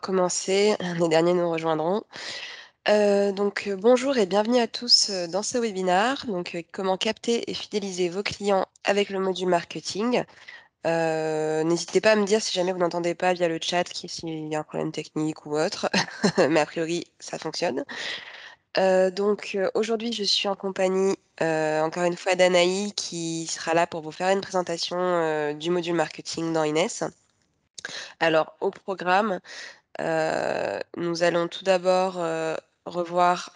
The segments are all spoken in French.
commencer. Les derniers nous rejoindront. Euh, donc euh, bonjour et bienvenue à tous euh, dans ce webinaire. Donc comment capter et fidéliser vos clients avec le module marketing. N'hésitez pas à me dire si jamais vous n'entendez pas via le chat s'il y a un problème technique ou autre, mais a priori ça fonctionne. donc aujourd'hui je suis en compagnie encore une fois d'Anaï qui sera là pour vous faire une présentation du module marketing dans Inès. Alors, au programme, euh, nous allons tout d'abord euh, revoir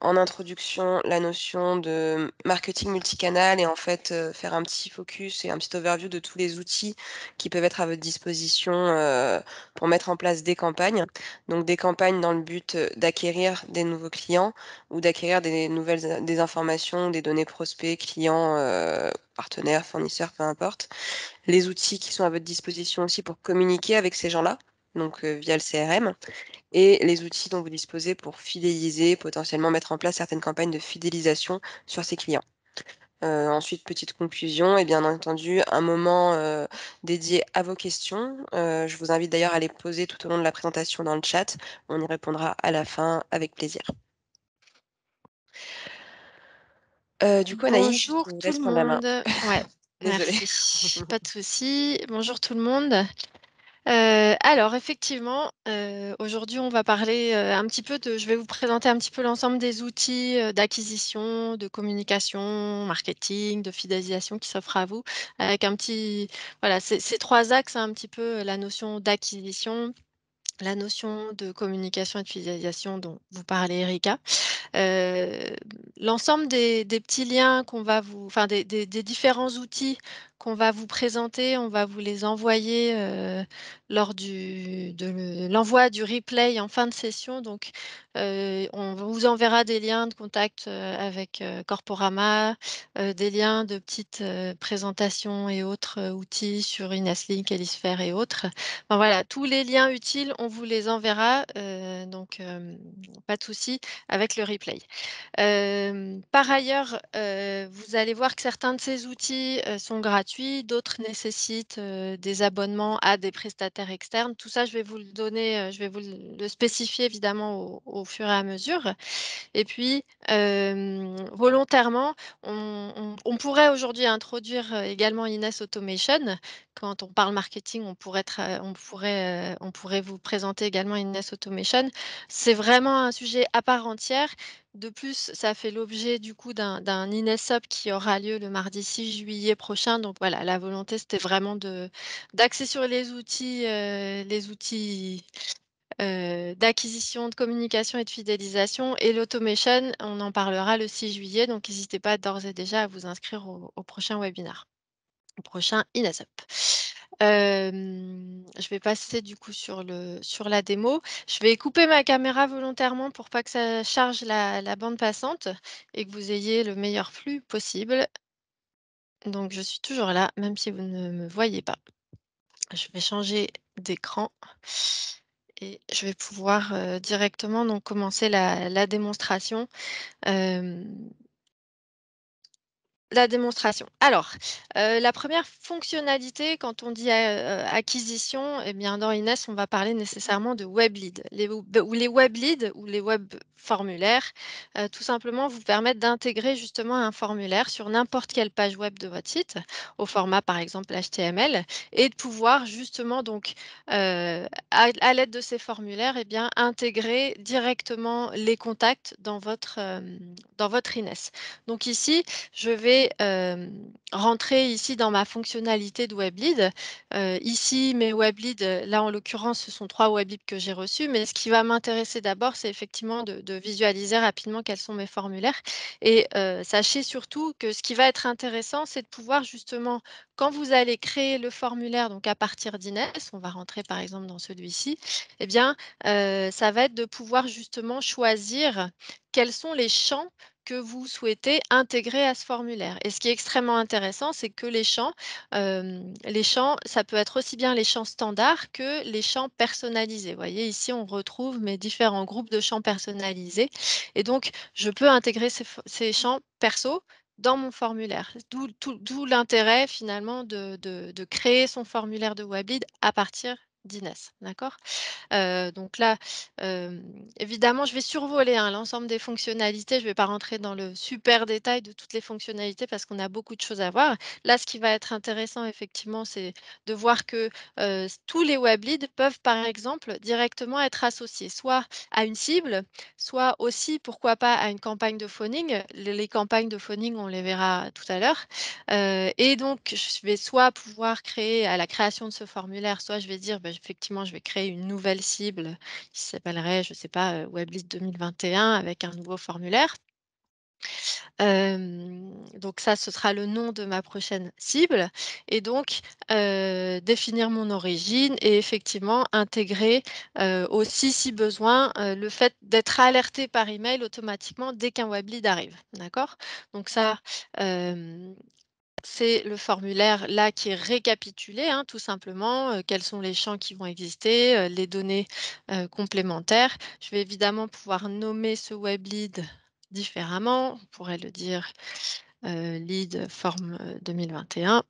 en introduction la notion de marketing multicanal et en fait euh, faire un petit focus et un petit overview de tous les outils qui peuvent être à votre disposition euh, pour mettre en place des campagnes. Donc des campagnes dans le but euh, d'acquérir des nouveaux clients ou d'acquérir des nouvelles des informations, des données prospects, clients, partenaires, fournisseurs, peu importe. Les outils qui sont à votre disposition aussi pour communiquer avec ces gens-là donc via le CRM, et les outils dont vous disposez pour fidéliser, potentiellement mettre en place certaines campagnes de fidélisation sur ces clients. ensuite, petite conclusion et bien entendu un moment dédié à vos questions. je vous invite d'ailleurs à les poser tout au long de la présentation dans le chat. On y répondra à la fin avec plaisir. du coup, Anaïs, Bonjour Ouais, Merci. Pas de souci. Bonjour tout le monde. Euh, alors effectivement, euh, aujourd'hui on va parler euh, un petit peu de, je vais vous présenter un petit peu l'ensemble des outils d'acquisition, de communication, marketing, de fidélisation qui s'offrent à vous, avec un petit, voilà, ces trois axes, hein, un petit peu la notion d'acquisition, la notion de communication et de fidélisation dont vous parlez, Erika. L'ensemble des, petits liens qu'on va vous, enfin des différents outils qu'on va vous présenter, on va vous les envoyer euh, lors du, de l'envoi du replay en fin de session. Donc, euh, on vous enverra des liens de contact euh, avec Corporama, des liens de petites présentations et autres outils sur Inaslink, Elisphere et autres. voilà, tous les liens utiles, on vous les enverra. donc, pas de souci avec le replay. par ailleurs, vous allez voir que certains de ces outils sont gratuits d'autres nécessitent des abonnements à des prestataires externes. Tout ça, je vais vous le donner, je vais vous le spécifier évidemment au, fur et à mesure. Et puis, volontairement, on, pourrait aujourd'hui introduire également Inès Automation. Quand on parle marketing, on pourrait, on pourrait vous présenter également Inès Automation. C'est vraiment un sujet à part entière. De plus, ça fait l'objet du coup d'un INESOP qui aura lieu le mardi 6 juillet prochain. Donc voilà, la volonté, c'était vraiment de d'axer sur les outils, euh, les outils, euh, d'acquisition, de communication et de fidélisation et l'automation, on en parlera le 6 juillet, donc n'hésitez pas d'ores et déjà à vous inscrire au au prochain webinaire, au prochain INESOP je vais passer du coup sur, le, sur la démo. Je vais couper ma caméra volontairement pour pas que ça charge la, bande passante et que vous ayez le meilleur flux possible. Donc je suis toujours là, même si vous ne me voyez pas. Je vais changer d'écran et je vais pouvoir directement donc, commencer la, démonstration. La démonstration. Alors, euh, la première fonctionnalité, quand on dit euh, acquisition, eh bien, dans Inès, on va parler nécessairement de web lead. Les, ou les web leads ou les web formulaires, euh, tout simplement, vous permettent d'intégrer justement un formulaire sur n'importe quelle page web de votre site, au format par exemple HTML, et de pouvoir justement, donc, à, l'aide de ces formulaires, eh bien, intégrer directement les contacts dans votre, dans votre Ines. Donc ici, je vais rentrer ici dans ma fonctionnalité de WebLead. ici, mes WebLeads, là en l'occurrence, ce sont trois WebLeads que j'ai reçus, mais ce qui va m'intéresser d'abord, c'est effectivement de, visualiser rapidement quels sont mes formulaires. Et sachez surtout que ce qui va être intéressant, c'est de pouvoir justement, quand vous allez créer le formulaire, donc à partir d'Inès, on va rentrer par exemple dans celui-ci, eh bien, ça va être de pouvoir justement choisir quels sont les champs que vous souhaitez intégrer à ce formulaire. Et ce qui est extrêmement intéressant, c'est que les champs, les champs, ça peut être aussi bien les champs standards que les champs personnalisés. Vous voyez, ici, on retrouve mes différents groupes de champs personnalisés. Et donc, je peux intégrer ces, champs perso dans mon formulaire, d'où l'intérêt finalement de, créer son formulaire de WebLead à partir d'Inès. D'accord Donc là, évidemment, je vais survoler hein, l'ensemble des fonctionnalités. Je ne vais pas rentrer dans le super détail de toutes les fonctionnalités parce qu'on a beaucoup de choses à voir. Là, ce qui va être intéressant, effectivement, c'est de voir que tous les web leads peuvent, par exemple, directement être associés soit à une cible, soit aussi, pourquoi pas, à une campagne de phoning. Les, campagnes de phoning, on les verra tout à l'heure. et donc, je vais soit pouvoir créer à la création de ce formulaire, soit je vais dire, ben, effectivement, je vais créer une nouvelle cible qui s'appellerait, je ne sais pas, euh, Weblead 2021 avec un nouveau formulaire. donc ça, ce sera le nom de ma prochaine cible et donc euh, définir mon origine et effectivement intégrer euh, aussi, si besoin, le fait d'être alerté par email automatiquement dès qu'un web arrive. D'accord Donc ça, c'est le formulaire là qui est récapitulé, hein, tout simplement, quels sont les champs qui vont exister, les données complémentaires. Je vais évidemment pouvoir nommer ce web lead différemment. On pourrait le dire lead form 2021.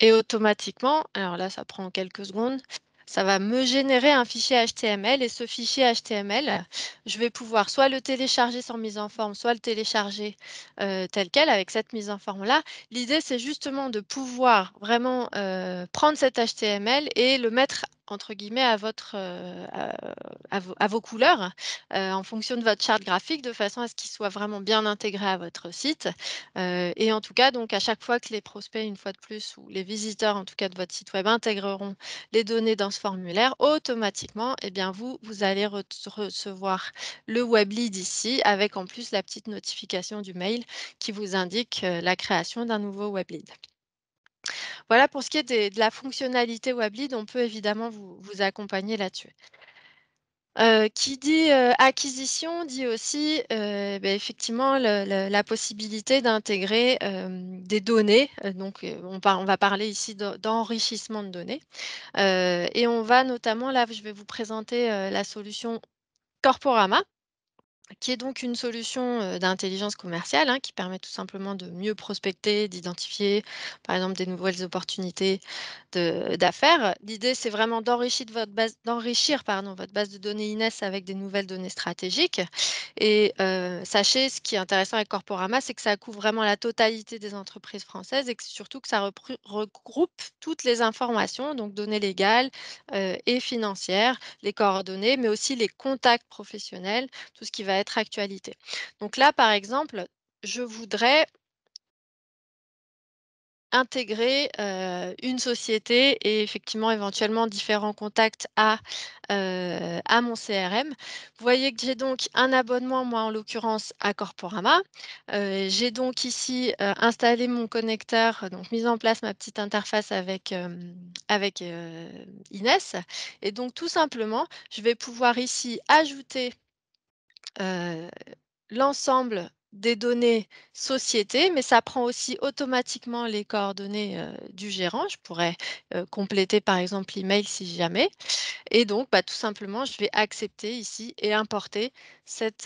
Et automatiquement, alors là, ça prend quelques secondes, ça va me générer un fichier HTML et ce fichier HTML, je vais pouvoir soit le télécharger sans mise en forme, soit le télécharger euh, tel quel avec cette mise en forme-là. L'idée, c'est justement de pouvoir vraiment euh, prendre cet HTML et le mettre entre guillemets à votre à, vos, couleurs en fonction de votre charte graphique de façon à ce qu'il soit vraiment bien intégré à votre site et en tout cas donc à chaque fois que les prospects une fois de plus ou les visiteurs en tout cas de votre site web intégreront les données dans ce formulaire automatiquement et eh bien vous vous allez recevoir le web lead ici avec en plus la petite notification du mail qui vous indique la création d'un nouveau web lead. Voilà, pour ce qui est de la fonctionnalité Weblead, on peut évidemment vous, accompagner là-dessus. Euh, qui dit euh, acquisition dit aussi euh, ben, effectivement la possibilité d'intégrer des données. Donc on, va parler ici d'enrichissement de données. et on va notamment, là je vais vous présenter la solution Corporama qui est donc une solution d'intelligence commerciale hein, qui permet tout simplement de mieux prospecter, d'identifier par exemple des nouvelles opportunités d'affaires. L'idée, c'est vraiment d'enrichir votre base, d'enrichir pardon, votre base de données INES avec des nouvelles données stratégiques. Et sachez, ce qui est intéressant avec Corporama, c'est que ça couvre vraiment la totalité des entreprises françaises et que, surtout que ça regroupe toutes les informations, donc données légales et financières, les coordonnées, mais aussi les contacts professionnels, tout ce qui va actualité. Donc là, par exemple, je voudrais intégrer euh, une société et effectivement éventuellement différents contacts à, euh, à mon CRM. Vous voyez que j'ai donc un abonnement, moi en l'occurrence à Corporama. Euh, j'ai donc ici installé mon connecteur, donc mis en place ma petite interface avec, avec Inès. Et donc tout simplement, je vais pouvoir ici ajouter euh, l'ensemble des données société, mais ça prend aussi automatiquement les coordonnées euh, du gérant. Je pourrais euh, compléter par exemple l'email si jamais. Et donc, bah, tout simplement, je vais accepter ici et importer cette,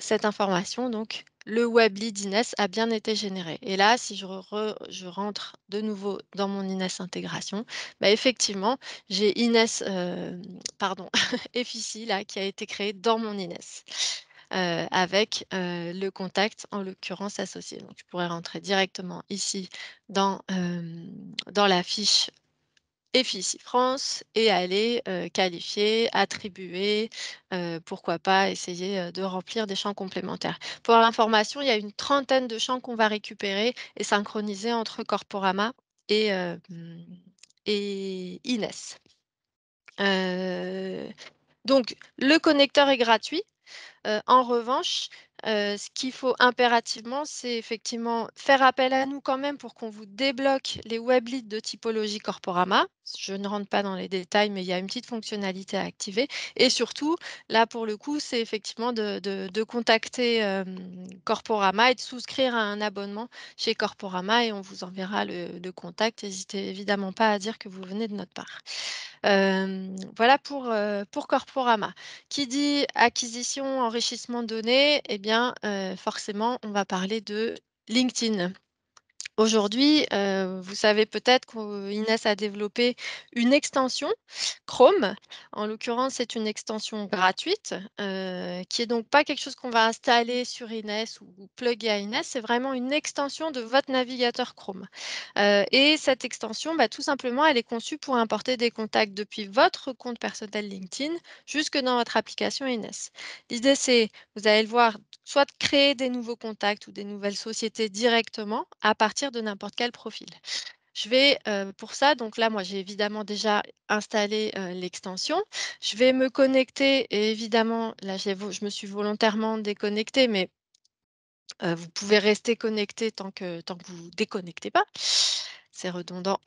cette information donc le lead Ines a bien été généré. Et là, si je, rentre de nouveau dans mon Inès intégration, bah, effectivement, j'ai Inès, euh, pardon, FICI là, qui a été créé dans mon Inès. Euh, avec euh, le contact en l'occurrence associé. Donc, je pourrais rentrer directement ici dans, dans la fiche FICI France et aller qualifier, attribuer, pourquoi pas essayer de remplir des champs complémentaires. Pour l'information, il y a une trentaine de champs qu'on va récupérer et synchroniser entre Corporama et, et Ines. donc, le connecteur est gratuit. en revanche, ce qu'il faut impérativement, c'est effectivement faire appel à nous quand même pour qu'on vous débloque les web leads de typologie Corporama. Je ne rentre pas dans les détails, mais il y a une petite fonctionnalité à activer. Et surtout, là pour le coup, c'est effectivement de, contacter Corporama et de souscrire à un abonnement chez Corporama et on vous enverra le, contact. N'hésitez évidemment pas à dire que vous venez de notre part. voilà pour, pour Corporama. Qui dit acquisition, enrichissement de données, eh bien, forcément, on va parler de LinkedIn. Aujourd'hui, euh, vous savez peut-être qu'Inès euh, a développé une extension Chrome. En l'occurrence, c'est une extension gratuite euh, qui est donc pas quelque chose qu'on va installer sur Inès ou, plugger à Inès. C'est vraiment une extension de votre navigateur Chrome. et cette extension, bah, tout simplement, elle est conçue pour importer des contacts depuis votre compte personnel LinkedIn jusque dans votre application Inès. L'idée, c'est, vous allez le voir, soit de créer des nouveaux contacts ou des nouvelles sociétés directement à partir de n'importe quel profil. Je vais, euh, pour ça, donc là, moi, j'ai évidemment déjà installé euh, l'extension. Je vais me connecter et évidemment, là, je me suis volontairement déconnectée, mais euh, vous pouvez rester connecté tant que, tant que vous ne déconnectez pas. C'est redondant.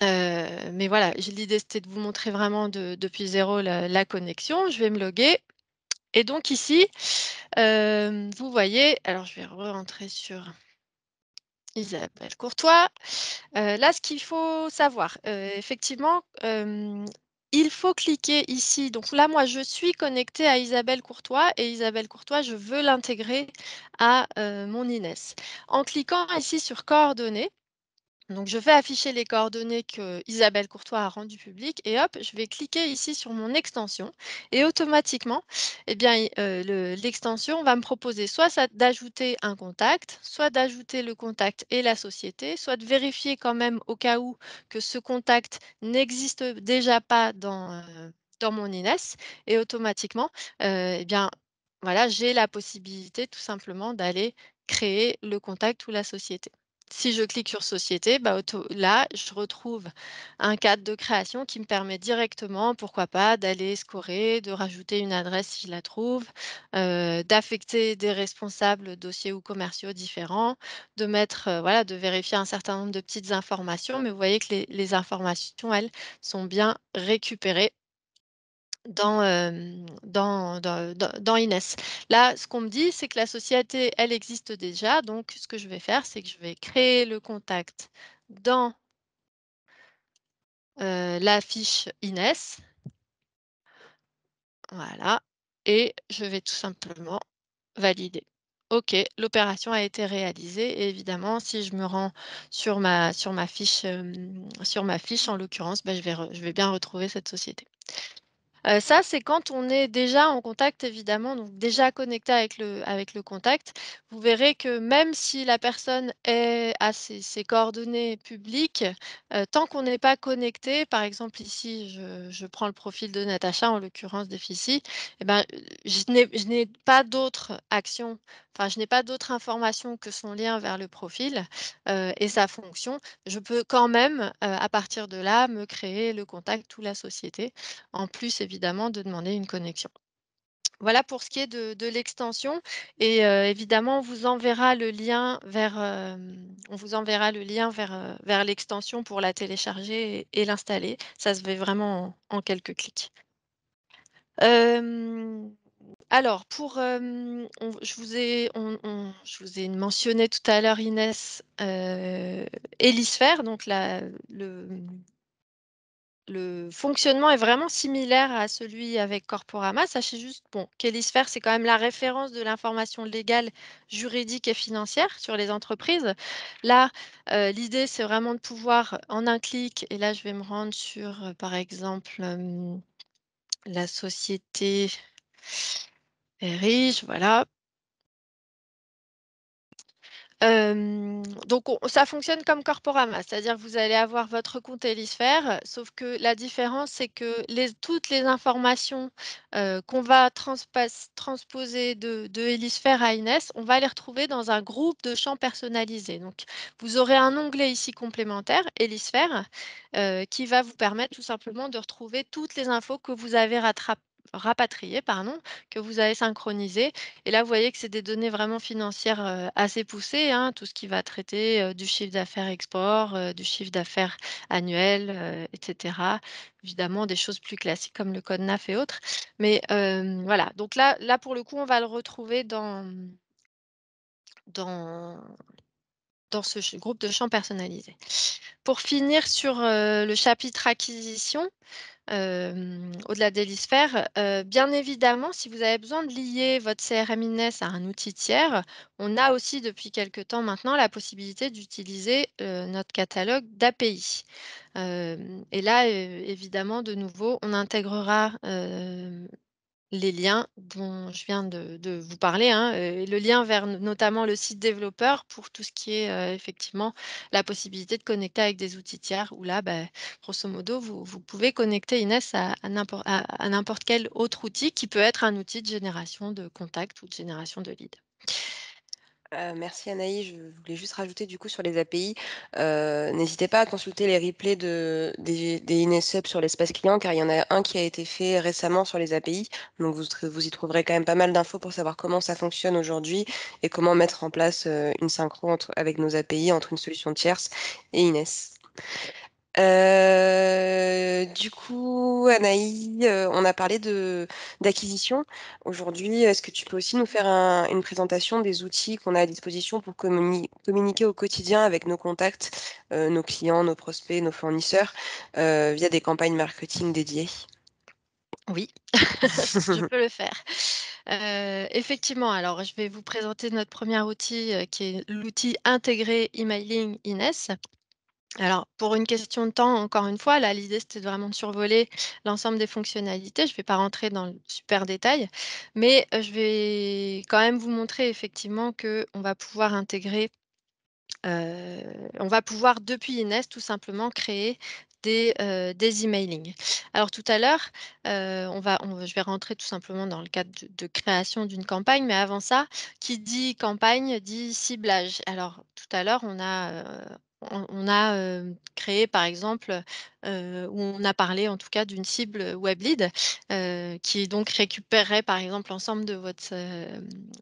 mais voilà, l'idée c'était de vous montrer vraiment depuis zéro la, connexion. Je vais me loguer. Et donc ici, vous voyez, alors je vais rentrer sur Isabelle Courtois. Euh, là, ce qu'il faut savoir, euh, effectivement, il faut cliquer ici. Donc là, moi, je suis connectée à Isabelle Courtois et Isabelle Courtois, je veux l'intégrer à mon INES En cliquant ici sur coordonnées, donc, je vais afficher les coordonnées que Isabelle Courtois a rendues publiques et hop, je vais cliquer ici sur mon extension et automatiquement, eh bien, euh, l'extension va me proposer soit d'ajouter un contact, soit d'ajouter le contact et la société, soit de vérifier quand même au cas où que ce contact n'existe déjà pas dans, euh, dans mon INES et automatiquement, euh, eh bien, voilà, j'ai la possibilité tout simplement d'aller créer le contact ou la société. Si je clique sur société, bah, là, je retrouve un cadre de création qui me permet directement, pourquoi pas, d'aller scorer, de rajouter une adresse si je la trouve, euh, d'affecter des responsables dossiers ou commerciaux différents, de mettre, euh, voilà, de vérifier un certain nombre de petites informations. Mais vous voyez que les, les informations, elles, sont bien récupérées dans, Inès. Là, ce qu'on me dit, c'est que la société, elle existe déjà. Donc, ce que je vais faire, c'est que je vais créer le contact dans la fiche Inès. Voilà. Et je vais tout simplement valider. OK, l'opération a été réalisée et évidemment, si je me rends sur ma, sur ma, fiche, sur ma fiche, en l'occurrence, ben, je, vais je vais bien retrouver cette société ça, c'est quand on est déjà en contact, évidemment, donc déjà connecté avec le, avec le contact. Vous verrez que même si la personne est, a ses, coordonnées publiques, tant qu'on n'est pas connecté, par exemple ici, je, prends le profil de Natacha, en l'occurrence des eh ben, je n'ai pas d'autres actions enfin, je n'ai pas d'autres informations que son lien vers le profil euh, et sa fonction, je peux quand même, euh, à partir de là, me créer le contact ou la société, en plus évidemment de demander une connexion. Voilà pour ce qui est de, l'extension. Et euh, évidemment, on vous enverra le lien vers, on vous enverra le lien vers, vers l'extension pour la télécharger et, l'installer. Ça se fait vraiment en, quelques clics. Alors, pour, je, vous ai, je vous ai mentionné tout à l'heure Inès euh, donc le, fonctionnement est vraiment similaire à celui avec Corporama. Sachez juste bon, qu'Hélisphère, c'est quand même la référence de l'information légale, juridique et financière sur les entreprises. Là, l'idée, c'est vraiment de pouvoir, en un clic, et là, je vais me rendre sur, par exemple, la société riche, voilà. donc, ça fonctionne comme Corporama, c'est-à-dire que vous allez avoir votre compte Elisphère, sauf que la différence, c'est que les, toutes les informations qu'on va transposer de, de à Inès, on va les retrouver dans un groupe de champs personnalisés. Donc, vous aurez un onglet ici complémentaire, Elisphère, qui va vous permettre tout simplement de retrouver toutes les infos que vous avez rattrapées rapatriés, pardon, que vous avez synchronisé. Et là, vous voyez que c'est des données vraiment financières assez poussées, hein, tout ce qui va traiter du chiffre d'affaires export, du chiffre d'affaires annuel, etc. Évidemment, des choses plus classiques comme le code NAF et autres. Mais voilà, donc là, là, pour le coup, on va le retrouver dans, dans, dans ce groupe de champs personnalisés. Pour finir sur le chapitre acquisition, au-delà Euh, bien évidemment, si vous avez besoin de lier votre CRM Ines à un outil tiers, on a aussi depuis quelques temps maintenant la possibilité d'utiliser notre catalogue d'API. et là, évidemment, de nouveau, on intégrera les liens dont je viens de, vous parler, hein, le lien vers notamment le site développeur pour tout ce qui est effectivement la possibilité de connecter avec des outils tiers, où là, bah, grosso modo, vous, pouvez connecter Inès à, n'importe quel autre outil qui peut être un outil de génération de contacts ou de génération de leads. Euh, merci Anaïs. Je voulais juste rajouter du coup sur les API, euh, n'hésitez pas à consulter les replays de, des, des sur l'espace client car il y en a un qui a été fait récemment sur les API. Donc vous, vous y trouverez quand même pas mal d'infos pour savoir comment ça fonctionne aujourd'hui et comment mettre en place euh, une synchro entre, avec nos API entre une solution tierce et Ines. Euh, du coup, Anaï, euh, on a parlé d'acquisition. Aujourd'hui, est-ce que tu peux aussi nous faire une présentation des outils qu'on a à disposition pour communiquer au quotidien avec nos contacts, euh, nos clients, nos prospects, nos fournisseurs, via des campagnes marketing dédiées Oui, je peux le faire. effectivement, alors je vais vous présenter notre premier outil qui est l'outil intégré emailing Ines alors, pour une question de temps, encore une fois, là, l'idée, c'était vraiment de survoler l'ensemble des fonctionnalités. Je ne vais pas rentrer dans le super détail, mais je vais quand même vous montrer effectivement qu'on va pouvoir intégrer, on va pouvoir, depuis Inès, tout simplement créer des, emailing. Alors tout à l'heure, on va, je vais rentrer tout simplement dans le cadre de, création d'une campagne, mais avant ça, qui dit campagne dit ciblage. Alors tout à l'heure, on a on, a créé, par exemple, euh, où on a parlé en tout cas d'une cible euh, Weblead euh, qui donc récupérerait par exemple l'ensemble de votre,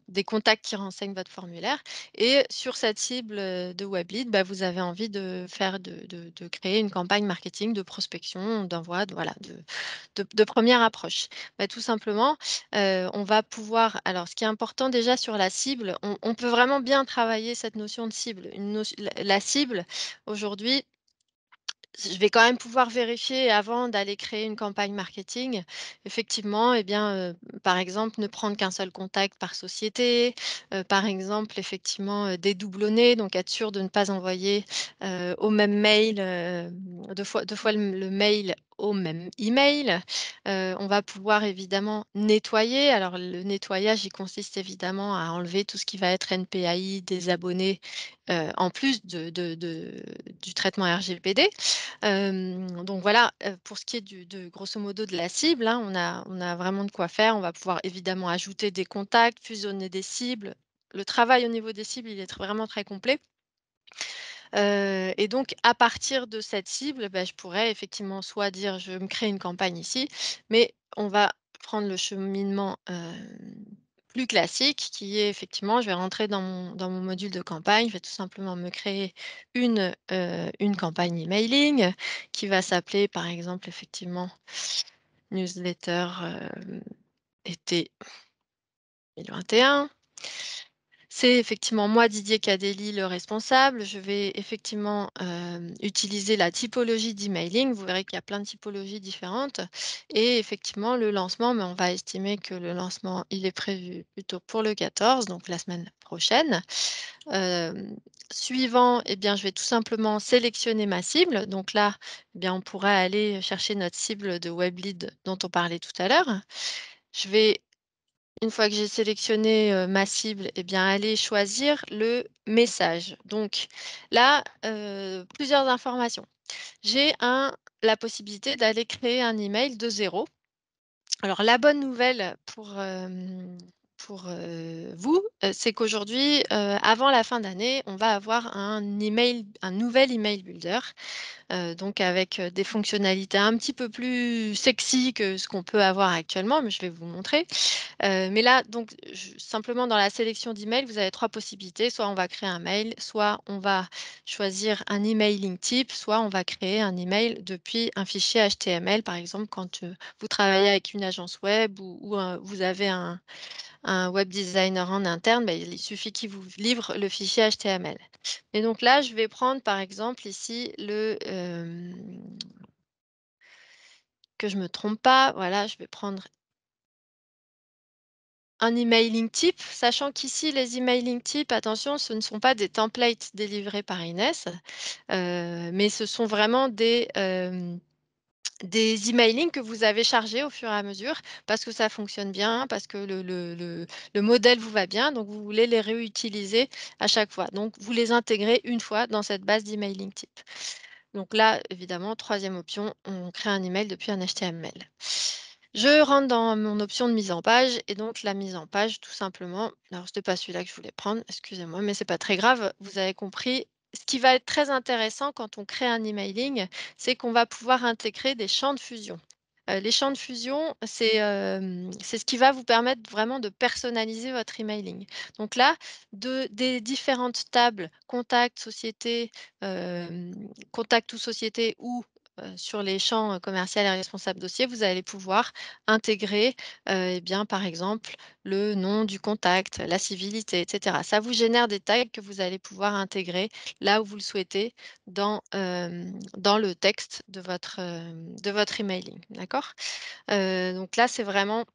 des contacts qui renseignent votre formulaire. Et sur cette cible de Weblead, bah, vous avez envie de faire de, créer une campagne marketing de prospection, d'envoi, de, voilà, de, première approche. Bah, tout simplement, on va pouvoir. Alors, ce qui est important déjà sur la cible, on, peut vraiment bien travailler cette notion de cible. la cible aujourd'hui je vais quand même pouvoir vérifier avant d'aller créer une campagne marketing. Effectivement, eh bien, euh, par exemple, ne prendre qu'un seul contact par société, euh, par exemple, effectivement, euh, dédoublonner, donc être sûr de ne pas envoyer au même mail deux fois, le, mail même email. Euh, on va pouvoir évidemment nettoyer. Alors le nettoyage, il consiste évidemment à enlever tout ce qui va être npi des abonnés euh, en plus de, du traitement RGPD. Euh, donc voilà, pour ce qui est du, de grosso modo de la cible, hein, on, a, on a vraiment de quoi faire. On va pouvoir évidemment ajouter des contacts, fusionner des cibles. Le travail au niveau des cibles, il est vraiment très complet et donc, à partir de cette cible, bah, je pourrais effectivement soit dire je me crée une campagne ici, mais on va prendre le cheminement plus classique qui est effectivement, je vais rentrer dans mon, module de campagne, je vais tout simplement me créer une, une campagne emailing qui va s'appeler par exemple effectivement newsletter été 2021. C'est effectivement moi, Didier Cadelli, le responsable. Je vais effectivement utiliser la typologie d'emailing. Vous verrez qu'il y a plein de typologies différentes. Et effectivement, le lancement, mais on va estimer que le lancement, il est prévu plutôt pour le 14, donc la semaine prochaine. suivant, eh bien, je vais tout simplement sélectionner ma cible. Donc là, eh bien, on pourra aller chercher notre cible de web lead dont on parlait tout à l'heure. Je vais une fois que j'ai sélectionné ma cible, et eh bien, aller choisir le message. Donc là, plusieurs informations. J'ai la possibilité d'aller créer un email de zéro. Alors la bonne nouvelle pour, pour vous, c'est qu'aujourd'hui, avant la fin d'année, on va avoir un, email, un nouvel email builder, donc avec des fonctionnalités un petit peu plus sexy que ce qu'on peut avoir actuellement, mais je vais vous montrer. mais là, donc simplement dans la sélection d'email, vous avez trois possibilités. Soit on va créer un mail, soit on va choisir un emailing type, soit on va créer un email depuis un fichier HTML, par exemple, quand vous travaillez avec une agence web ou vous avez un un web designer en interne, bah, il suffit qu'il vous livre le fichier HTML. Et donc là, je vais prendre par exemple ici le... que je ne me trompe pas, voilà, je vais prendre un emailing type, sachant qu'ici, les emailing types, attention, ce ne sont pas des templates délivrés par Inès, euh, mais ce sont vraiment des, des emailing que vous avez chargés au fur et à mesure parce que ça fonctionne bien, parce que le, modèle vous va bien, donc vous voulez les réutiliser à chaque fois. Donc vous les intégrez une fois dans cette base d'emailing type. Donc là, évidemment, troisième option, on crée un email depuis un HTML. Je rentre dans mon option de mise en page et donc la mise en page, tout simplement. Alors, ce n'était pas celui-là que je voulais prendre, excusez-moi, mais ce n'est pas très grave. Vous avez compris, ce qui va être très intéressant quand on crée un emailing, c'est qu'on va pouvoir intégrer des champs de fusion. Euh, les champs de fusion, euh, c'est ce qui va vous permettre vraiment de personnaliser votre emailing. Donc là, de, des différentes tables contact, société, euh, contact ou société ou euh, sur les champs euh, commercial et responsable dossier, vous allez pouvoir intégrer, euh, eh bien, par exemple, le nom du contact, la civilité, etc. Ça vous génère des tags que vous allez pouvoir intégrer là où vous le souhaitez dans, dans le texte de votre, de votre emailing. D'accord Donc là, c'est vraiment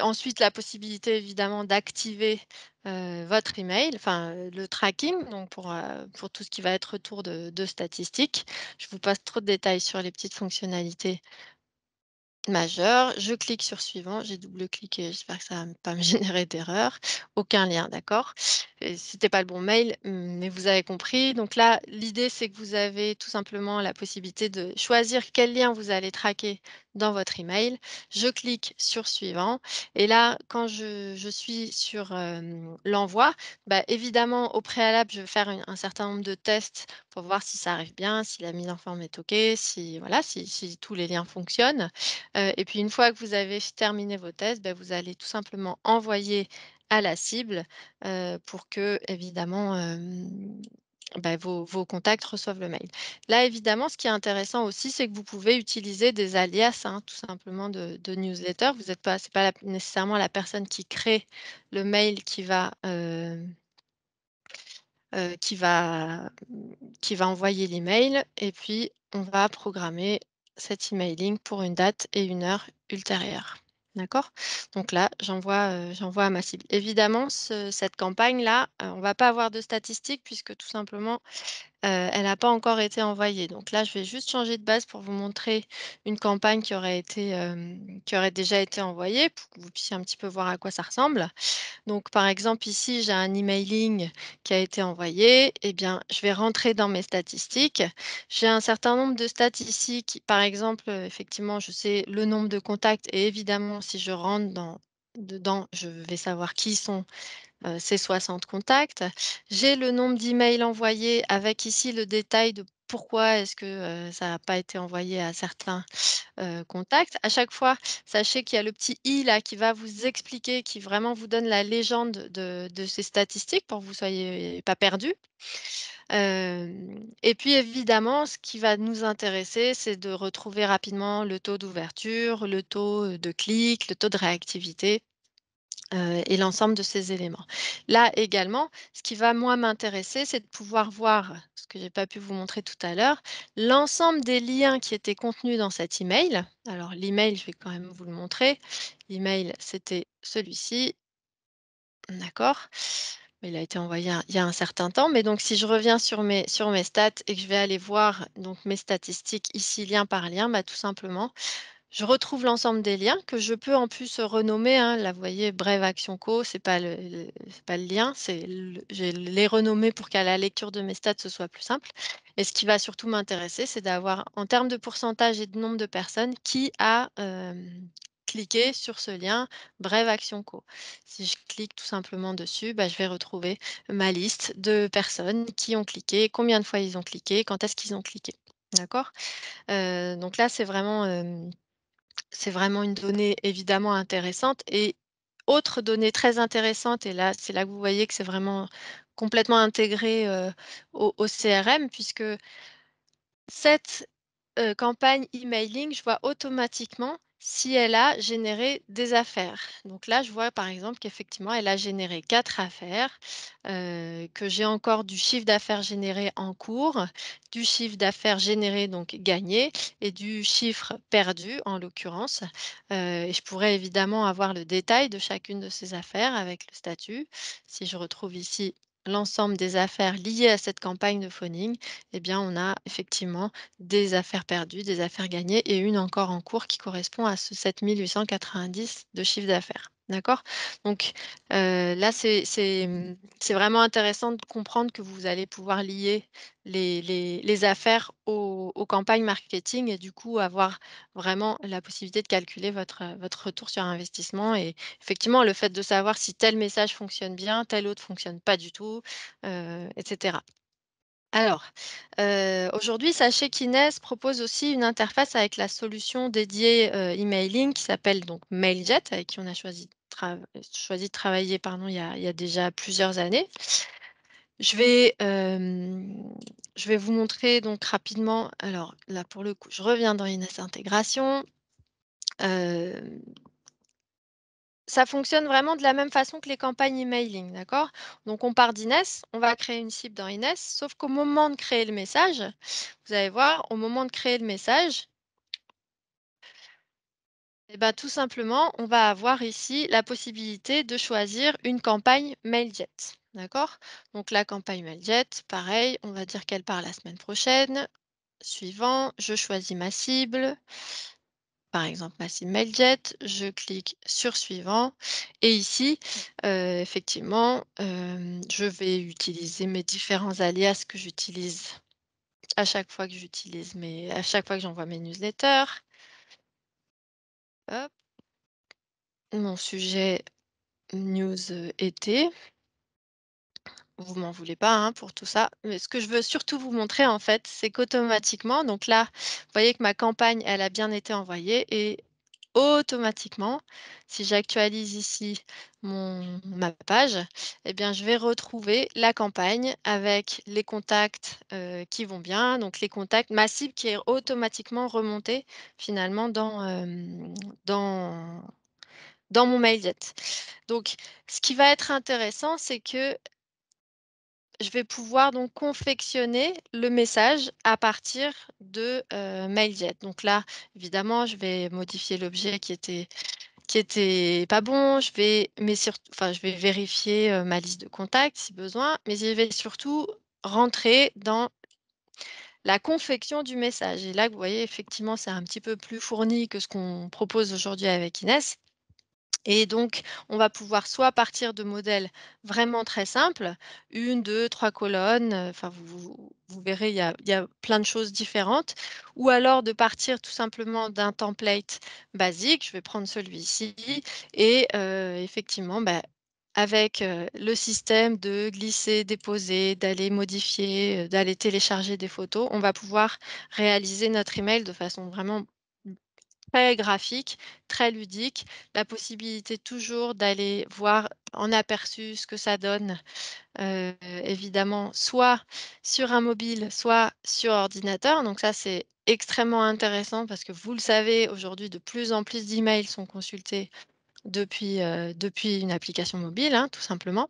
Ensuite, la possibilité évidemment d'activer votre email, enfin le tracking, donc pour, tout ce qui va être retour de, statistiques. Je vous passe trop de détails sur les petites fonctionnalités majeures. Je clique sur suivant, j'ai double-cliqué, j'espère que ça ne va pas me générer d'erreur. Aucun lien, d'accord Ce n'était pas le bon mail, mmh, mais vous avez compris. Donc là, l'idée, c'est que vous avez tout simplement la possibilité de choisir quel lien vous allez traquer dans votre email. Je clique sur suivant et là, quand je, suis sur l'envoi, bah, évidemment, au préalable, je vais faire un certain nombre de tests pour voir si ça arrive bien, si la mise en forme est OK, si, voilà, si, tous les liens fonctionnent. et puis, une fois que vous avez terminé vos tests, bah, vous allez tout simplement envoyer à la cible pour que, évidemment, bah, vos, contacts reçoivent le mail. Là, évidemment, ce qui est intéressant aussi, c'est que vous pouvez utiliser des alias, hein, tout simplement, de, newsletter. Vous n'êtes pas, pas nécessairement la personne qui crée le mail qui va, euh, euh, qui va, qui va envoyer l'email. Et puis, on va programmer cet emailing pour une date et une heure ultérieure. D'accord? Donc là, j'envoie, à ma cible. Évidemment, cette campagne-là, on on va pas avoir de statistiques puisque tout simplement euh, elle n'a pas encore été envoyée. Donc là, je vais juste changer de base pour vous montrer une campagne qui aurait, été, qui aurait déjà été envoyée pour que vous puissiez un petit peu voir à quoi ça ressemble. Donc par exemple, ici, j'ai un emailing qui a été envoyé. Eh bien, je vais rentrer dans mes statistiques. J'ai un certain nombre de stats ici par exemple, euh, effectivement, je sais le nombre de contacts et évidemment, si je rentre dans dedans, je vais savoir qui sont euh, ces 60 contacts. J'ai le nombre d'emails envoyés avec ici le détail de pourquoi est-ce que euh, ça n'a pas été envoyé à certains euh, contacts. À chaque fois, sachez qu'il y a le petit i là qui va vous expliquer, qui vraiment vous donne la légende de, ces statistiques pour que vous ne soyez pas perdus. et puis évidemment, ce qui va nous intéresser, c'est de retrouver rapidement le taux d'ouverture, le taux de clic, le taux de réactivité, euh, et l'ensemble de ces éléments. Là également, ce qui va moi m'intéresser, c'est de pouvoir voir, ce que je n'ai pas pu vous montrer tout à l'heure, l'ensemble des liens qui étaient contenus dans cet email. Alors l'email, je vais quand même vous le montrer. L'email, c'était celui-ci. D'accord il a été envoyé il y a un certain temps. Mais donc, si je reviens sur mes, sur mes stats et que je vais aller voir donc, mes statistiques ici, lien par lien, bah, tout simplement, je retrouve l'ensemble des liens que je peux en plus renommer. Hein, là, vous voyez, Brève Action Co, ce n'est pas, le, lien, c'est je les renommé pour qu'à la lecture de mes stats, ce soit plus simple. Et ce qui va surtout m'intéresser, c'est d'avoir, en termes de pourcentage et de nombre de personnes, qui a cliqué sur ce lien Brève Action Co. Si je clique tout simplement dessus, bah, je vais retrouver ma liste de personnes qui ont cliqué, combien de fois ils ont cliqué, quand est-ce qu'ils ont cliqué. D'accord euh, Donc là, c'est vraiment c'est vraiment une donnée évidemment intéressante. Et autre donnée très intéressante, et là, c'est là que vous voyez que c'est vraiment complètement intégré au, CRM, puisque cette campagne emailing, je vois automatiquement si elle a généré des affaires. Donc là, je vois par exemple qu'effectivement, elle a généré quatre affaires, euh, que j'ai encore du chiffre d'affaires généré en cours, du chiffre d'affaires généré, donc gagné, et du chiffre perdu en l'occurrence. Euh, et je pourrais évidemment avoir le détail de chacune de ces affaires avec le statut. Si je retrouve ici l'ensemble des affaires liées à cette campagne de phoning, eh bien, on a effectivement des affaires perdues, des affaires gagnées et une encore en cours qui correspond à ce 7890 de chiffre d'affaires. D'accord? Donc là, mmh, c'est vraiment intéressant de comprendre que vous allez pouvoir lier les affaires aux campagnes marketing et du coup, avoir vraiment la possibilité de calculer votre, retour sur investissement et effectivement, le fait de savoir si tel message fonctionne bien, tel autre ne fonctionne pas du tout, etc. Alors, euh, aujourd'hui, sachez qu'Inès propose aussi une interface avec la solution dédiée euh, emailing qui s'appelle donc MailJet, avec qui on a choisi, choisi de travailler pardon, il, y a, déjà plusieurs années. Je vais, euh, je vais vous montrer donc rapidement. Alors là, pour le coup, je reviens dans Inès Intégration ça fonctionne vraiment de la même façon que les campagnes emailing, d'accord Donc on part d'Inès, on va créer une cible dans Inès, sauf qu'au moment de créer le message, vous allez voir, au moment de créer le message, eh ben, tout simplement, on va avoir ici la possibilité de choisir une campagne MailJet. D'accord Donc la campagne MailJet, pareil, on va dire qu'elle part la semaine prochaine. Suivant, je choisis ma cible par exemple ma Mailjet, je clique sur suivant et ici, euh, effectivement, euh, je vais utiliser mes différents alias que j'utilise à chaque fois que j'utilise mes, à chaque fois que j'envoie mes newsletters. Mon sujet news euh, été vous m'en voulez pas hein, pour tout ça. Mais ce que je veux surtout vous montrer, en fait, c'est qu'automatiquement, donc là, vous voyez que ma campagne, elle a bien été envoyée et automatiquement, si j'actualise ici ma page, eh bien, je vais retrouver la campagne avec les contacts euh, qui vont bien, donc les contacts, ma cible qui est automatiquement remontée finalement dans, dans, dans mon mailjet. Donc, ce qui va être intéressant, c'est que je vais pouvoir donc confectionner le message à partir de MailJet. Donc là, évidemment, je vais modifier l'objet qui était qui était pas bon. Je vais, mais enfin, je vais vérifier ma liste de contacts si besoin, mais je vais surtout rentrer dans la confection du message. Et là, vous voyez, effectivement, c'est un petit peu plus fourni que ce qu'on propose aujourd'hui avec Inès. Et donc, on va pouvoir soit partir de modèles vraiment très simples, une, deux, trois colonnes, euh, enfin, vous, verrez, il y, a, plein de choses différentes, ou alors de partir tout simplement d'un template basique, je vais prendre celui-ci, et euh, effectivement, bah, avec euh, le système de glisser, déposer, d'aller modifier, d'aller télécharger des photos, on va pouvoir réaliser notre email de façon vraiment très graphique, très ludique, la possibilité toujours d'aller voir en aperçu ce que ça donne, évidemment, soit sur un mobile, soit sur ordinateur. Donc ça, c'est extrêmement intéressant parce que vous le savez, aujourd'hui, de plus en plus d'emails sont consultés depuis, depuis une application mobile, hein, tout simplement.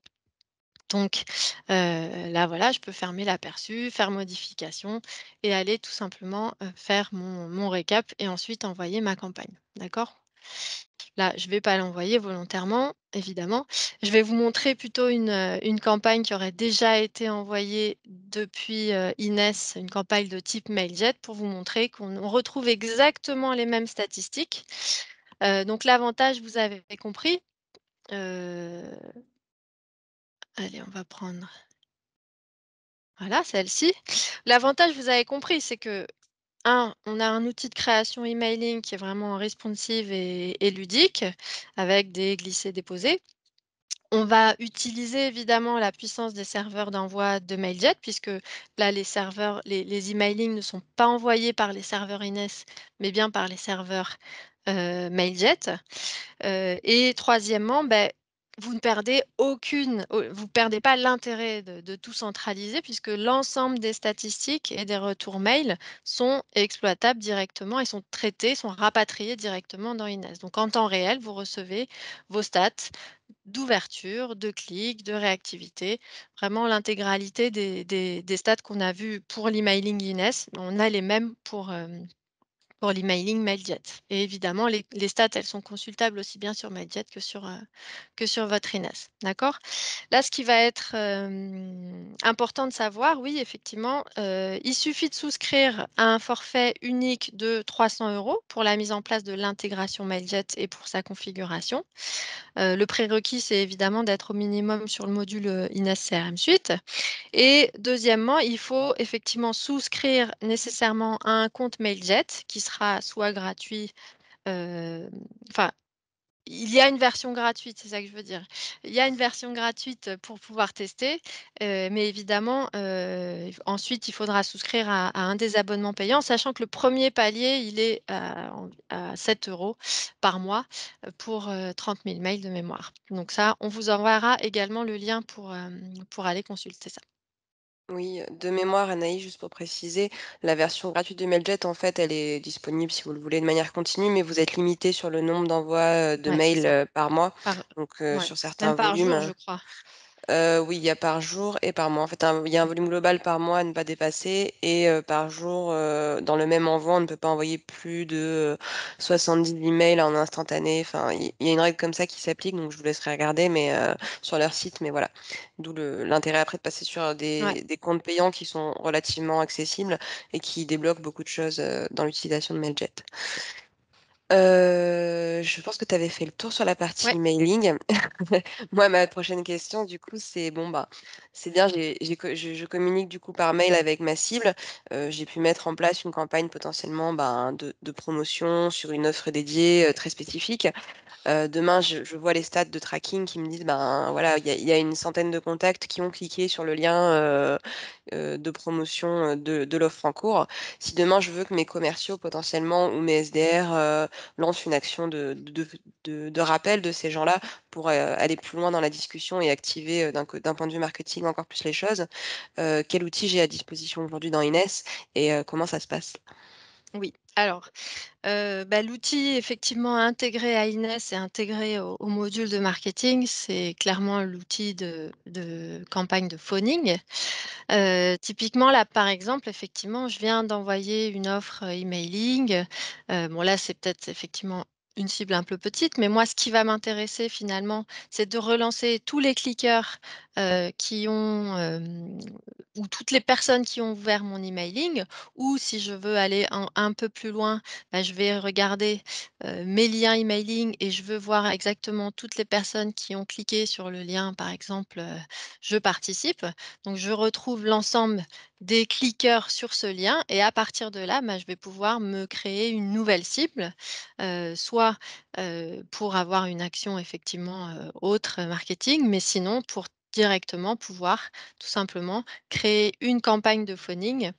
Donc là, voilà, je peux fermer l'aperçu, faire modification et aller tout simplement faire mon, récap et ensuite envoyer ma campagne. D'accord Là, je ne vais pas l'envoyer volontairement, évidemment. Je vais vous montrer plutôt une, campagne qui aurait déjà été envoyée depuis Inès, une campagne de type MailJet, pour vous montrer qu'on retrouve exactement les mêmes statistiques. donc l'avantage, vous avez compris, Allez, on va prendre. Voilà, celle-ci. L'avantage, vous avez compris, c'est que, un, on a un outil de création emailing qui est vraiment responsive et, ludique, avec des glissés-déposés. On va utiliser évidemment la puissance des serveurs d'envoi de MailJet, puisque là, les serveurs, les, les emailings ne sont pas envoyés par les serveurs INES, mais bien par les serveurs euh, MailJet. Euh, et troisièmement, ben, vous ne perdez aucune, vous perdez pas l'intérêt de, tout centraliser puisque l'ensemble des statistiques et des retours mail sont exploitables directement et sont traités, sont rapatriés directement dans Ines. Donc en temps réel, vous recevez vos stats d'ouverture, de clics, de réactivité, vraiment l'intégralité des, stats qu'on a vus pour l'emailing Ines. On a les mêmes pour, euh, pour l'emailing Mailjet. Et évidemment, les, stats, elles sont consultables aussi bien sur Mailjet que sur, euh, que sur votre INAS. D'accord Là, ce qui va être euh, important de savoir, oui, effectivement, euh, il suffit de souscrire à un forfait unique de 300 euros pour la mise en place de l'intégration Mailjet et pour sa configuration. le prérequis, c'est évidemment d'être au minimum sur le module INAS CRM Suite. Et deuxièmement, il faut effectivement souscrire nécessairement à un compte Mailjet qui sera soit gratuit, enfin, il y a une version gratuite, c'est ça que je veux dire. Il y a une version gratuite pour pouvoir tester, mais évidemment, ensuite, il faudra souscrire à, un des abonnements payants, sachant que le premier palier, il est à, 7 euros par mois pour 30 000 mails de mémoire. Donc ça, on vous enverra également le lien pour, pour aller consulter ça. Oui, de mémoire, Anaïs, juste pour préciser, la version gratuite de Mailjet, en fait, elle est disponible si vous le voulez de manière continue, mais vous êtes limité sur le nombre d'envois, de mails, par mois. Donc sur certains volumes, hein je crois oui, il y a par jour et par mois. En fait, il y a un volume global par mois à ne pas dépasser et par jour, dans le même envoi, on ne peut pas envoyer plus de 70 emails en instantané. Enfin, il y, a une règle comme ça qui s'applique, donc je vous laisserai regarder mais, sur leur site. Mais voilà, d'où l'intérêt après de passer sur des, des, comptes payants qui sont relativement accessibles et qui débloquent beaucoup de choses dans l'utilisation de MailJet. Euh, je pense que tu avais fait le tour sur la partie mailing. Moi, ma prochaine question, du coup, c'est bon, bah, c'est bien, J'ai, je, communique du coup par mail avec ma cible. Euh, j'ai pu mettre en place une campagne potentiellement bah, de, promotion sur une offre dédiée euh, très spécifique. demain, je, vois les stats de tracking qui me disent, ben voilà, il y, a une centaine de contacts qui ont cliqué sur le lien de promotion de, de l'offre en cours. Si demain je veux que mes commerciaux potentiellement ou mes SDR lance une action de, de, rappel de ces gens-là pour euh, aller plus loin dans la discussion et activer euh, d'un point de vue marketing encore plus les choses. Euh, quel outil j'ai à disposition aujourd'hui dans Inès et comment ça se passe Oui, alors, bah, l'outil effectivement intégré à Ines et intégré au, module de marketing, c'est clairement l'outil de, campagne de phoning. typiquement, là, par exemple, effectivement, je viens d'envoyer une offre emailing. bon, là, c'est peut-être effectivement une cible un peu petite, mais moi, ce qui va m'intéresser finalement, c'est de relancer tous les cliqueurs qui ont, ou toutes les personnes qui ont ouvert mon emailing, ou si je veux aller un, peu plus loin, bah, je vais regarder mes liens emailing et je veux voir exactement toutes les personnes qui ont cliqué sur le lien, par exemple, je participe. Donc, je retrouve l'ensemble des cliqueurs sur ce lien et à partir de là, bah, je vais pouvoir me créer une nouvelle cible, soit pour avoir une action effectivement autre marketing, mais sinon pour directement pouvoir tout simplement créer une campagne de phoning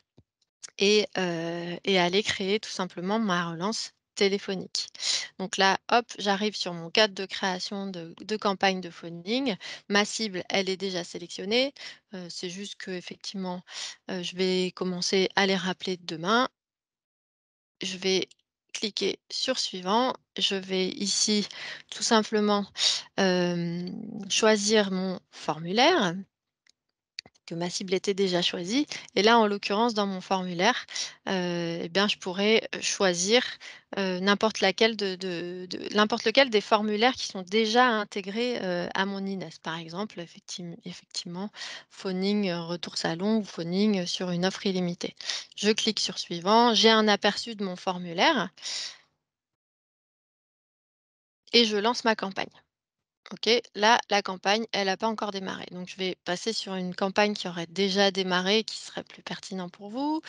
et aller créer tout simplement ma relance téléphonique. Donc là, hop, j'arrive sur mon cadre de création de, campagne de funding. Ma cible, elle est déjà sélectionnée. Euh, c'est juste que effectivement, euh, je vais commencer à les rappeler demain. Je vais cliquer sur suivant. Je vais ici tout simplement euh, choisir mon formulaire que ma cible était déjà choisie. Et là, en l'occurrence, dans mon formulaire, euh, eh bien, je pourrais euh, choisir euh, n'importe laquelle lequel des formulaires qui sont déjà intégrés à mon INES, par exemple, effectivement, effectivement phoning retour salon ou phoning sur une offre illimitée. Je clique sur suivant, j'ai un aperçu de mon formulaire et je lance ma campagne. OK, là, la campagne, elle n'a pas encore démarré. Donc, je vais passer sur une campagne qui aurait déjà démarré, qui serait plus pertinent pour vous.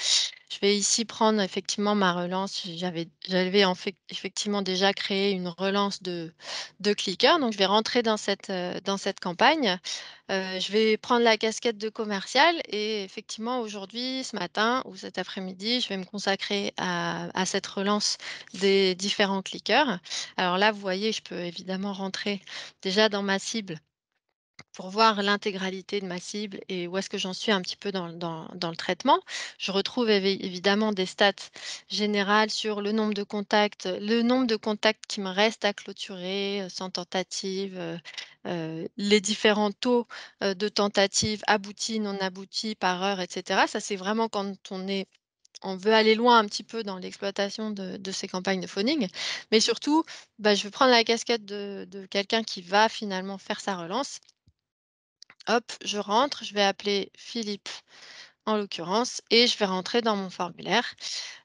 Je vais ici prendre effectivement ma relance. J'avais en fait, effectivement déjà créé une relance de, de cliqueurs. Donc, je vais rentrer dans cette, euh, dans cette campagne. Euh, je vais prendre la casquette de commercial et effectivement, aujourd'hui, ce matin ou cet après-midi, je vais me consacrer à, à cette relance des différents cliqueurs. Alors là, vous voyez, je peux évidemment rentrer déjà dans ma cible pour voir l'intégralité de ma cible et où est-ce que j'en suis un petit peu dans, le traitement. Je retrouve évidemment des stats générales sur le nombre de contacts, le nombre de contacts qui me restent à clôturer euh, sans tentative, euh, euh, les différents taux de tentatives aboutis, non aboutis, par heure, etc. Ça, c'est vraiment quand on est on veut aller loin un petit peu dans l'exploitation de, ces campagnes de phoning, mais surtout, bah, je vais prendre la casquette de, quelqu'un qui va finalement faire sa relance. Hop, je rentre, je vais appeler Philippe en l'occurrence, et je vais rentrer dans mon formulaire.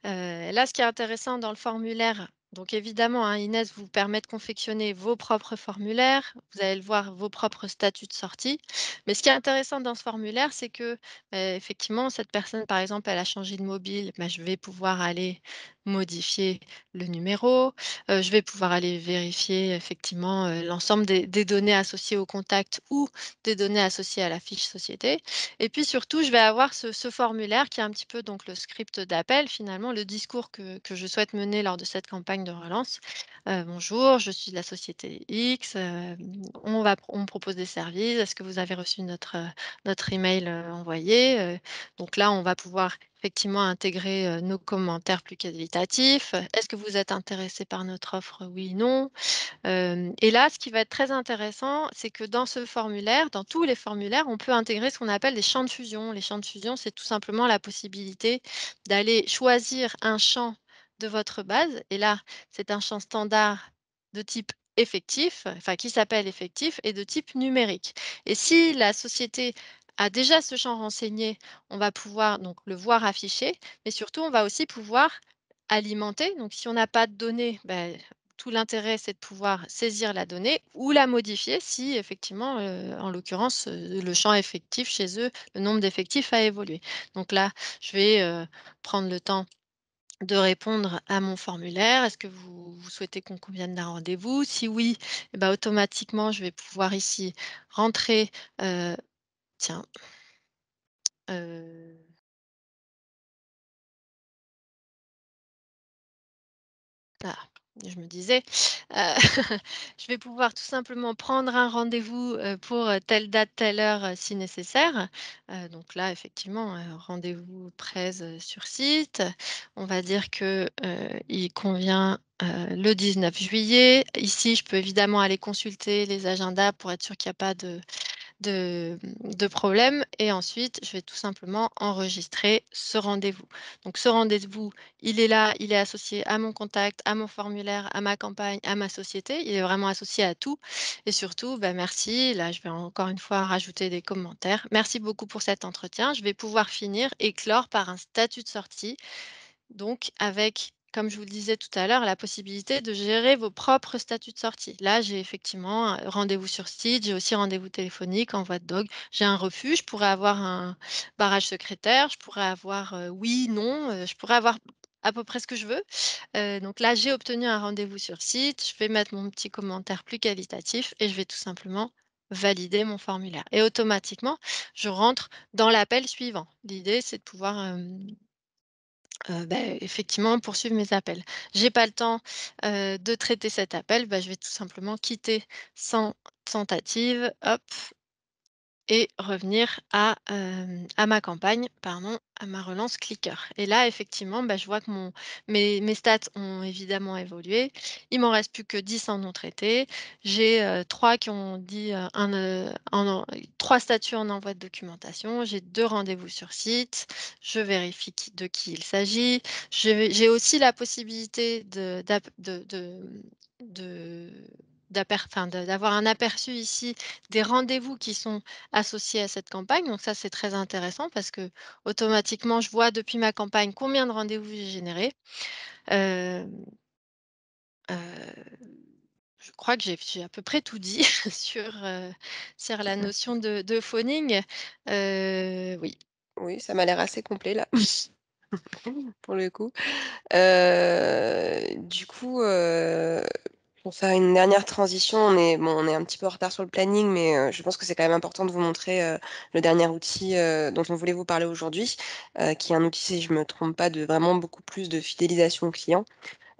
Euh, là, ce qui est intéressant dans le formulaire donc évidemment, hein, Inès vous permet de confectionner vos propres formulaires, vous allez le voir, vos propres statuts de sortie. Mais ce qui est intéressant dans ce formulaire, c'est que bah, effectivement, cette personne, par exemple, elle a changé de mobile, bah, je vais pouvoir aller modifier le numéro. Euh, je vais pouvoir aller vérifier effectivement euh, l'ensemble des, données associées au contact ou des données associées à la fiche société. Et puis surtout, je vais avoir ce, formulaire qui est un petit peu donc le script d'appel, finalement, le discours que, je souhaite mener lors de cette campagne de relance. Euh, bonjour, je suis de la société X. on, va, on propose des services. Est-ce que vous avez reçu notre, notre email envoyé Donc là, on va pouvoir effectivement intégrer nos commentaires plus qualitatifs. Est-ce que vous êtes intéressé par notre offre Oui, non. et là, ce qui va être très intéressant, c'est que dans ce formulaire, dans tous les formulaires, on peut intégrer ce qu'on appelle des champs de fusion. Les champs de fusion, c'est tout simplement la possibilité d'aller choisir un champ de votre base. Et là, c'est un champ standard de type effectif, enfin qui s'appelle effectif, et de type numérique. Et si la société ah, déjà ce champ renseigné, on va pouvoir donc le voir affiché, mais surtout on va aussi pouvoir alimenter. Donc si on n'a pas de données, ben, tout l'intérêt c'est de pouvoir saisir la donnée ou la modifier si effectivement, euh, en l'occurrence, euh, le champ effectif chez eux, le nombre d'effectifs a évolué. Donc là, je vais euh, prendre le temps de répondre à mon formulaire. Est-ce que vous, souhaitez qu'on convienne d'un rendez-vous Si oui, et eh ben, automatiquement, je vais pouvoir ici rentrer Tiens. Euh. Ah, je me disais, euh, je vais pouvoir tout simplement prendre un rendez-vous, euh, pour, telle date, telle heure, si nécessaire. donc là, effectivement, rendez-vous 13, sur site. On va dire que, il convient, le 19 juillet. Ici, je peux évidemment aller consulter les agendas pour être sûr qu'il n'y a pas de de, problèmes et ensuite je vais tout simplement enregistrer ce rendez-vous. Donc ce rendez-vous, il est là, il est associé à mon contact, à mon formulaire, à ma campagne, à ma société, il est vraiment associé à tout et surtout, ben merci, là je vais encore une fois rajouter des commentaires. Merci beaucoup pour cet entretien, je vais pouvoir finir et clore par un statut de sortie, donc avec comme je vous le disais tout à l'heure, la possibilité de gérer vos propres statuts de sortie. Là, j'ai effectivement rendez-vous sur site, j'ai aussi rendez-vous téléphonique, en voie de dog, j'ai un refus, je pourrais avoir un barrage secrétaire, je pourrais avoir oui, non, je pourrais avoir à peu près ce que je veux. donc là, j'ai obtenu un rendez-vous sur site, je vais mettre mon petit commentaire plus qualitatif et je vais tout simplement valider mon formulaire. Et automatiquement, je rentre dans l'appel suivant. L'idée, c'est de pouvoir bah, effectivement poursuivre mes appels. J'ai pas le temps de traiter cet appel, bah, je vais tout simplement quitter sans tentative, hop, et revenir à, ma campagne, pardon, à ma relance clicker. Et là, effectivement, bah, je vois que mon, mes, mes, stats ont évidemment évolué. Il m'en reste plus que 10 en non traité. J'ai trois qui ont dit un, en, statuts en envoi de documentation. J'ai deux rendez-vous sur site. Je vérifie de qui il s'agit. J'ai aussi la possibilité de, de, de d'avoir un aperçu ici des rendez-vous qui sont associés à cette campagne. Donc ça, c'est très intéressant parce que automatiquement, je vois depuis ma campagne combien de rendez-vous j'ai généré. Euh, euh, je crois que j'ai à peu près tout dit euh, sur, la notion de, de phoning. oui. Oui, ça m'a l'air assez complet là. pour le coup. du coup, pour faire une dernière transition, on est, un petit peu en retard sur le planning, mais euh, je pense que c'est quand même important de vous montrer euh, le dernier outil euh, dont on voulait vous parler aujourd'hui, qui est un outil, si je ne me trompe pas, de vraiment beaucoup plus de fidélisation client.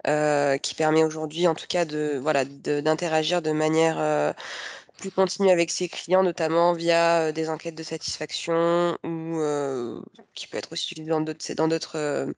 qui permet aujourd'hui en tout cas d'interagir de, manière plus continue avec ses clients notamment via des enquêtes de satisfaction ou qui peut être aussi utilisé dans d'autres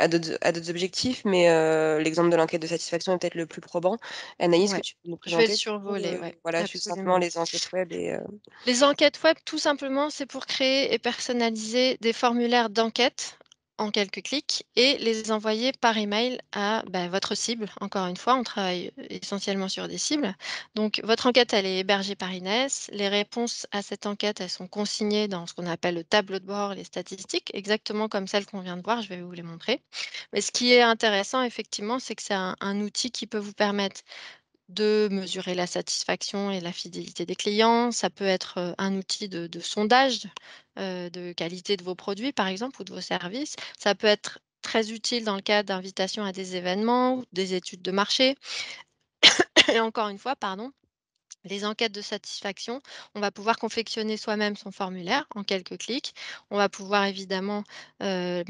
à d'autres objectifs, mais euh, l'exemple de l'enquête de satisfaction est peut-être le plus probant. Anaïs, que tu peux nous présenter Je vais survoler. Euh, voilà, tout simplement les enquêtes web. Euh les enquêtes web, tout simplement, c'est pour créer et personnaliser des formulaires d'enquête en quelques clics et les envoyer par email à bah, votre cible. Encore une fois, on travaille euh, essentiellement sur des cibles. Donc, votre enquête, elle est hébergée par Inès. Les réponses à cette enquête, elles sont consignées dans ce qu'on appelle le tableau de bord, les statistiques, exactement comme celles qu'on vient de voir. Je vais vous les montrer. Mais ce qui est intéressant, effectivement, c'est que c'est un outil qui peut vous permettre de mesurer la satisfaction et la fidélité des clients. Ça peut être un outil de, sondage de qualité de vos produits, par exemple, ou de vos services. Ça peut être très utile dans le cadre d'invitations à des événements ou des études de marché. et encore une fois, pardon, les enquêtes de satisfaction. On va pouvoir confectionner soi-même son formulaire en quelques clics. On va pouvoir évidemment euh,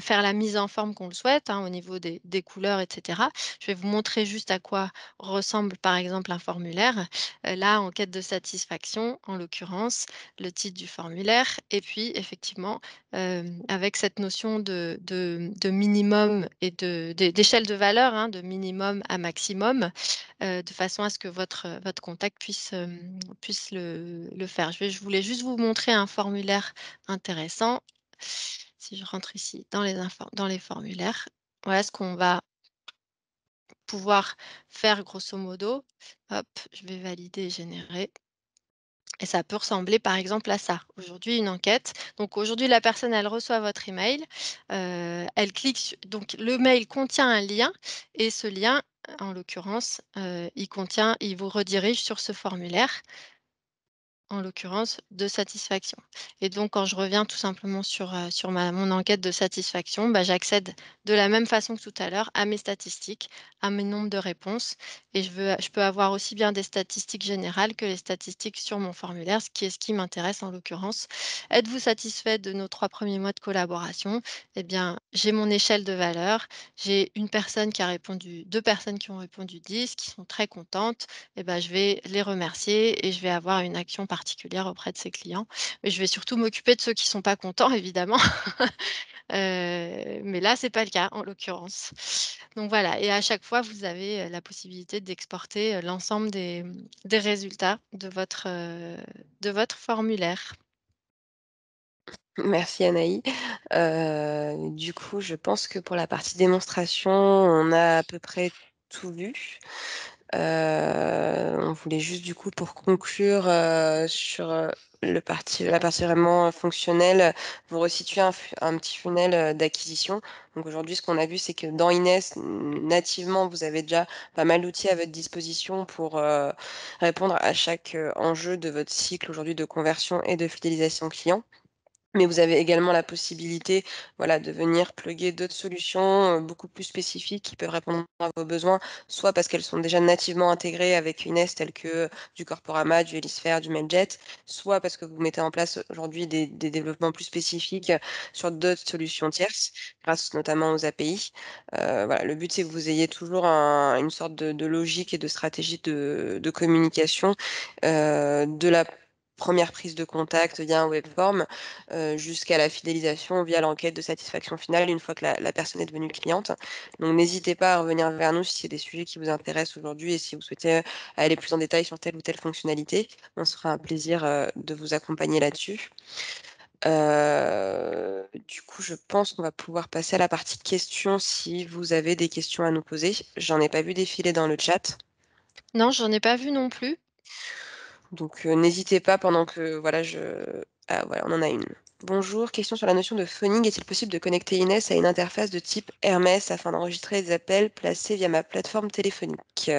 faire la mise en forme qu'on le souhaite hein, au niveau des, couleurs, etc. Je vais vous montrer juste à quoi ressemble par exemple un formulaire. Euh, là, enquête de satisfaction, en l'occurrence, le titre du formulaire. Et puis, effectivement, euh, avec cette notion de, minimum et d'échelle de, valeur, hein, de minimum à maximum, de façon à ce que votre, votre contact puisse, le, faire. Je, voulais juste vous montrer un formulaire intéressant. Si je rentre ici dans les, formulaires, voilà ce qu'on va pouvoir faire grosso modo. Hop, je vais valider et générer. Et ça peut ressembler par exemple à ça. Aujourd'hui, une enquête. Donc aujourd'hui, la personne, elle reçoit votre email. elle clique. Donc le mail contient un lien et ce lien, en l'occurrence, euh, il contient, il vous redirige sur ce formulaire en l'occurrence, de satisfaction. Et donc, quand je reviens tout simplement sur, euh, sur ma, mon enquête de satisfaction, bah, j'accède de la même façon que tout à l'heure à mes statistiques, à mes nombres de réponses. Et je, veux, je peux avoir aussi bien des statistiques générales que les statistiques sur mon formulaire, ce qui est ce qui m'intéresse en l'occurrence. Êtes-vous satisfait de nos trois premiers mois de collaboration Eh bien, j'ai mon échelle de valeur, j'ai une personne qui a répondu, deux personnes qui ont répondu 10, qui sont très contentes. Eh bien, je vais les remercier et je vais avoir une action par particulière auprès de ses clients. Mais je vais surtout m'occuper de ceux qui ne sont pas contents, évidemment. mais là, ce n'est pas le cas, en l'occurrence. Donc voilà, et à chaque fois, vous avez la possibilité d'exporter l'ensemble mmh, des, résultats de votre, de votre formulaire. Merci Anaï. du coup, je pense que pour la partie démonstration, on a à peu près tout vu on voulait juste du coup pour conclure sur le parti, la partie vraiment fonctionnelle, vous resituez un, petit funnel d'acquisition. Donc aujourd'hui, ce qu'on a vu, c'est que dans Inès, nativement, vous avez déjà pas mal d'outils à votre disposition pour répondre à chaque enjeu de votre cycle aujourd'hui de conversion et de fidélisation client. Mais vous avez également la possibilité voilà, de venir plugger d'autres solutions beaucoup plus spécifiques qui peuvent répondre à vos besoins, soit parce qu'elles sont déjà nativement intégrées avec une telles que du Corporama, du Helisphere, du Mailjet, soit parce que vous mettez en place aujourd'hui des, développements plus spécifiques sur d'autres solutions tierces, grâce notamment aux API. voilà, le but, c'est que vous ayez toujours une sorte de, logique et de stratégie de, communication de la première prise de contact via un webform euh, jusqu'à la fidélisation via l'enquête de satisfaction finale une fois que la, personne est devenue cliente. Donc n'hésitez pas à revenir vers nous si c'est des sujets qui vous intéressent aujourd'hui et si vous souhaitez euh, aller plus en détail sur telle ou telle fonctionnalité. On sera un plaisir euh, de vous accompagner là-dessus. du coup, je pense qu'on va pouvoir passer à la partie questions si vous avez des questions à nous poser. J'en ai pas vu défiler dans le chat. Non, j'en ai pas vu non plus. Donc euh, n'hésitez pas pendant que voilà, je... Ah, voilà, on en a une. Bonjour, question sur la notion de phoning. Est-il possible de connecter Inès à une interface de type Hermes afin d'enregistrer des appels placés via ma plateforme téléphonique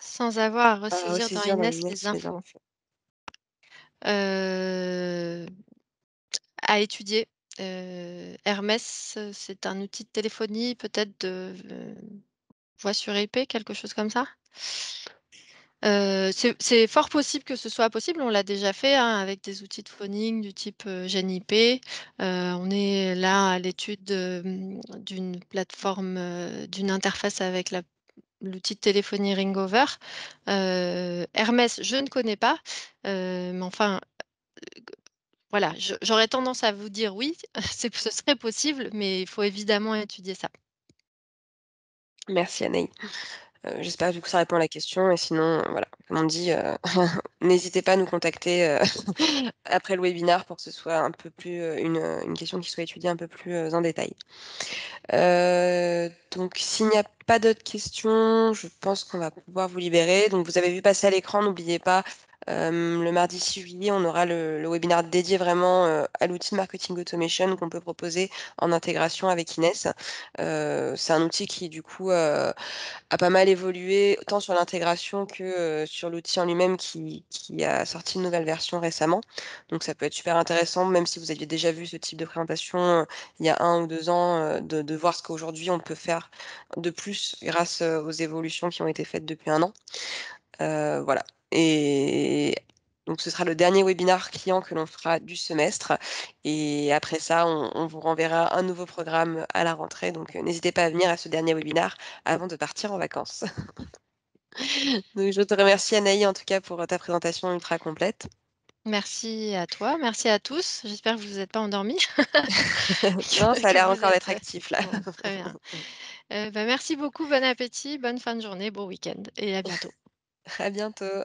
Sans avoir à ah, ressaisir, dans, Ines Inès, les infos. Euh, à étudier. Euh, Hermès, c'est un outil de téléphonie, peut-être de euh, voix sur IP, quelque chose comme ça c'est fort possible que ce soit possible. On l'a déjà fait, hein, avec des outils de phoning du type, GenIP. on est là à l'étude, mmh, d'une plateforme, d'une interface avec l'outil de téléphonie Ringover. Hermès, je ne connais pas, mais enfin, voilà, j'aurais tendance à vous dire oui, ce serait possible, mais il faut évidemment étudier ça. Merci Anaïs. Euh, j'espère que ça répond à la question. Et sinon, euh, voilà, comme on dit, euh, n'hésitez pas à nous contacter après le webinar pour que ce soit un peu plus une, une question qui soit étudiée un peu plus en détail. donc, s'il n'y a pas d'autres questions, je pense qu'on va pouvoir vous libérer. Donc, vous avez vu passer à l'écran, n'oubliez pas euh, le mardi 6 juillet, on aura le, webinaire dédié vraiment euh, à l'outil marketing automation qu'on peut proposer en intégration avec Inès. Euh, c'est un outil qui, du coup, a pas mal évolué, tant sur l'intégration que sur l'outil en lui-même qui, a sorti une nouvelle version récemment. Donc, ça peut être super intéressant, même si vous aviez déjà vu ce type de présentation il y a un ou deux ans, de, de, voir ce qu'aujourd'hui on peut faire de plus grâce aux évolutions qui ont été faites depuis un an. voilà, et donc, ce sera le dernier webinaire client que l'on fera du semestre. Et après ça, on, vous renverra un nouveau programme à la rentrée. Donc, euh, n'hésitez pas à venir à ce dernier webinaire avant de partir en vacances. donc, je te remercie, Anaï, en tout cas, pour euh, ta présentation ultra complète. Merci à toi, merci à tous. J'espère que vous n'êtes pas endormis. non, ça a l'air encore d'être actif là. Euh, très bien. Bah, merci beaucoup, bon appétit, bonne fin de journée, bon week-end et à bientôt. à bientôt.